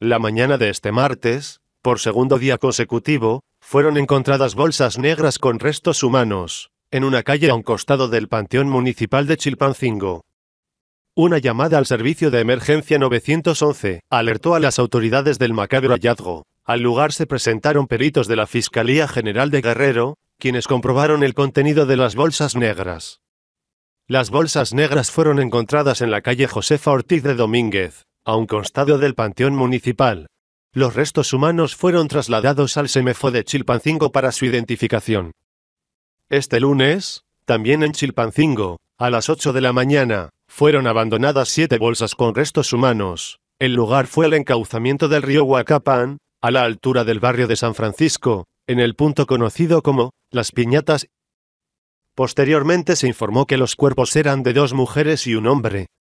La mañana de este martes, por segundo día consecutivo, fueron encontradas bolsas negras con restos humanos, en una calle a un costado del Panteón Municipal de Chilpancingo. Una llamada al servicio de emergencia 911 alertó a las autoridades del macabro hallazgo. Al lugar se presentaron peritos de la Fiscalía General de Guerrero, quienes comprobaron el contenido de las bolsas negras. Las bolsas negras fueron encontradas en la calle Josefa Ortiz de Domínguez, a un constado del panteón municipal. Los restos humanos fueron trasladados al Semefo de Chilpancingo para su identificación. Este lunes, también en Chilpancingo, a las 8 de la mañana, fueron abandonadas siete bolsas con restos humanos. El lugar fue el encauzamiento del río Huacapán, a la altura del barrio de San Francisco, en el punto conocido como Las Piñatas. Posteriormente se informó que los cuerpos eran de dos mujeres y un hombre.